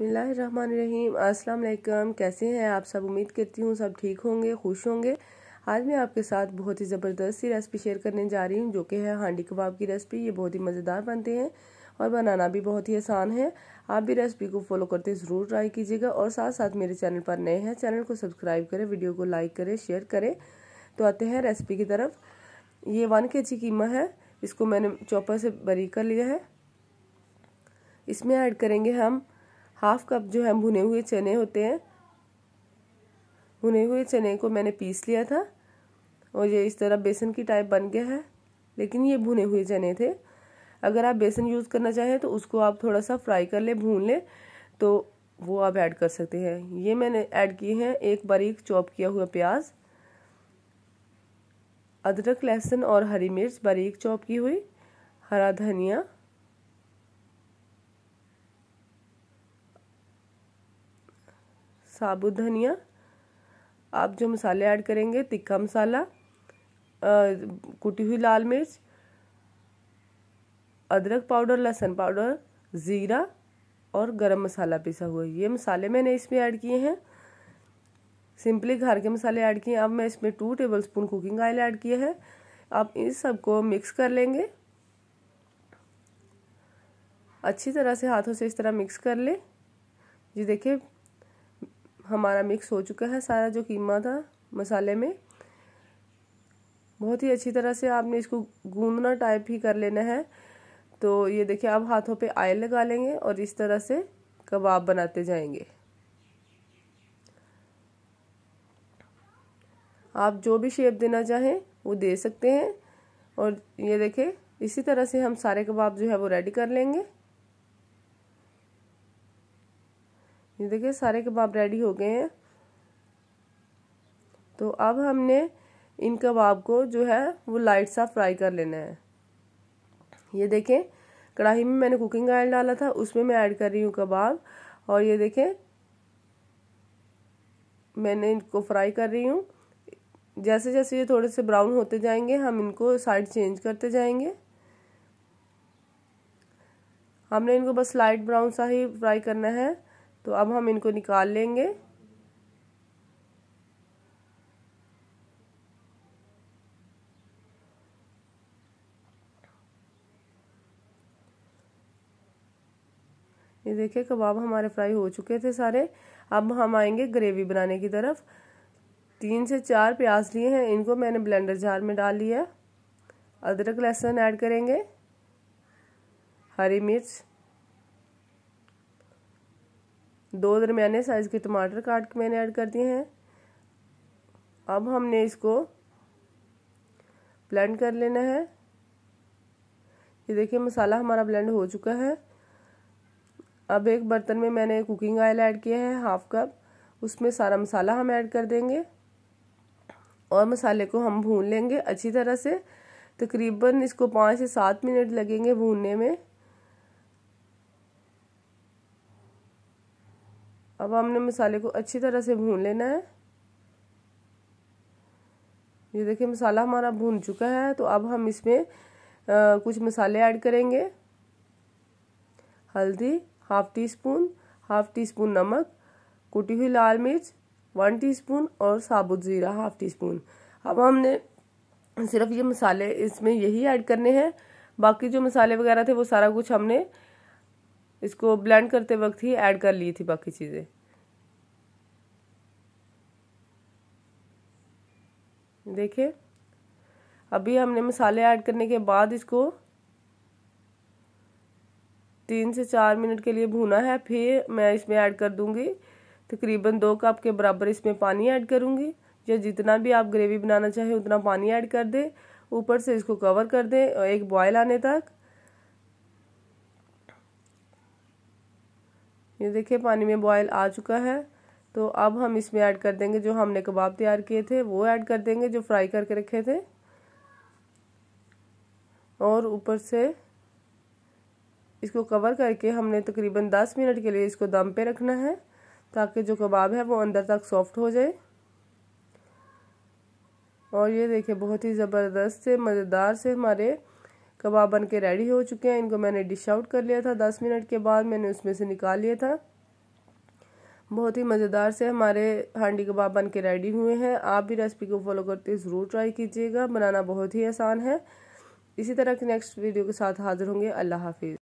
बसमीम अस्सलाम कैसे हैं आप सब उम्मीद करती हूँ सब ठीक होंगे खुश होंगे आज मैं आपके साथ बहुत ही ज़बरदस्त सी रेसिपी शेयर करने जा रही हूँ जो कि है हांडी कबाब की रेसिपी ये बहुत ही मज़ेदार बनते हैं और बनाना भी बहुत ही आसान है आप भी रेसिपी को फॉलो करते ज़रूर ट्राई कीजिएगा और साथ साथ मेरे चैनल पर नए हैं चैनल को सब्सक्राइब करें वीडियो को लाइक करें शेयर करें तो आते हैं रेसिपी की तरफ ये वन के जी कीमा है इसको मैंने चॉपर से बरी कर लिया है इसमें ऐड करेंगे हम हाफ कप जो है भुने हुए चने होते हैं भुने हुए चने को मैंने पीस लिया था और ये इस तरह बेसन की टाइप बन गया है लेकिन ये भुने हुए चने थे अगर आप बेसन यूज़ करना चाहें तो उसको आप थोड़ा सा फ्राई कर लें भून लें तो वो आप ऐड कर सकते हैं ये मैंने ऐड किए हैं एक बारीक चॉप किया हुआ प्याज अदरक लहसुन और हरी मिर्च बारीक चॉप की हुई हरा धनिया साबुत धनिया आप जो मसाले ऐड करेंगे तिक्का मसाला कुटी हुई लाल मिर्च अदरक पाउडर लहसुन पाउडर ज़ीरा और गरम मसाला पिसा हुआ ये मसाले मैंने इसमें ऐड किए हैं सिंपली घर के मसाले ऐड किए अब मैं इसमें two tablespoon cooking oil add किया है आप इस सबको मिक्स कर लेंगे अच्छी तरह से हाथों से इस तरह मिक्स कर लें जी देखिए हमारा मिक्स हो चुका है सारा जो कीमा था मसाले में बहुत ही अच्छी तरह से आपने इसको गूंदना टाइप ही कर लेना है तो ये देखिए आप हाथों पे आयल लगा लेंगे और इस तरह से कबाब बनाते जाएंगे आप जो भी शेप देना चाहें वो दे सकते हैं और ये देखें इसी तरह से हम सारे कबाब जो है वो रेडी कर लेंगे ये देखिए सारे कबाब रेडी हो गए हैं तो अब हमने इन कबाब को जो है वो लाइट सा फ्राई कर लेना है ये देखें कढ़ाई में मैंने कुकिंग ऑयल डाला था उसमें मैं ऐड कर रही हूँ कबाब और ये देखें मैंने इनको फ्राई कर रही हूँ जैसे जैसे ये थोड़े से ब्राउन होते जाएंगे हम इनको साइड चेंज करते जाएंगे हमने इनको बस लाइट ब्राउन सा ही फ्राई करना है तो अब हम इनको निकाल लेंगे ये देखिए कबाब हमारे फ्राई हो चुके थे सारे अब हम आएंगे ग्रेवी बनाने की तरफ तीन से चार प्याज लिए हैं इनको मैंने ब्लेंडर जार में डाल लिया अदरक लहसुन ऐड करेंगे हरी मिर्च दो दरमियाने साइज़ के टमाटर काट के मैंने ऐड कर दिए हैं अब हमने इसको ब्लेंड कर लेना है ये देखिए मसाला हमारा ब्लेंड हो चुका है अब एक बर्तन में मैंने कुकिंग ऑयल ऐड किया है हाफ कप उसमें सारा मसाला हम ऐड कर देंगे और मसाले को हम भून लेंगे अच्छी तरह से तकरीबन इसको पाँच से सात मिनट लगेंगे भूनने में अब हमने मसाले को अच्छी तरह से भून लेना है ये देखिए मसाला हमारा भून चुका है तो अब हम इसमें आ, कुछ मसाले ऐड करेंगे हल्दी half teaspoon half teaspoon नमक कुटी हुई लाल मिर्च वन टीस्पून और साबुत ज़ीरा हाफ टी स्पून अब हमने सिर्फ ये मसाले इसमें यही ऐड करने हैं बाकी जो मसाले वगैरह थे वो सारा कुछ हमने इसको ब्लेंड करते वक्त ही ऐड कर ली थी बाकी चीज़ें देखिए अभी हमने मसाले ऐड करने के बाद इसको तीन से चार मिनट के लिए भूना है फिर मैं इसमें ऐड कर दूंगी तकरीबन दो कप के बराबर इसमें पानी ऐड करूंगी या जितना भी आप ग्रेवी बनाना चाहें उतना पानी ऐड कर दें ऊपर से इसको कवर कर दें एक बॉयल आने तक ये देखिए पानी में बॉयल आ चुका है तो अब हम इसमें ऐड कर देंगे जो हमने कबाब तैयार किए थे वो ऐड कर देंगे जो फ्राई करके रखे थे और ऊपर से इसको कवर करके हमने तकरीबन दस मिनट के लिए इसको दम पे रखना है ताकि जो कबाब है वो अंदर तक सॉफ्ट हो जाए और ये देखिए बहुत ही ज़बरदस्त से मज़ेदार से हमारे कबाब बन के रेडी हो चुके हैं इनको मैंने डिश आउट कर लिया था दस मिनट के बाद मैंने उसमें से निकाल लिया था बहुत ही मज़ेदार से हमारे हांडी कबाब बन के रेडी हुए हैं आप भी रेसिपी को फॉलो करते ज़रूर ट्राई कीजिएगा बनाना बहुत ही आसान है इसी तरह के नेक्स्ट वीडियो के साथ हाजिर होंगे अल्लाह हाफिज़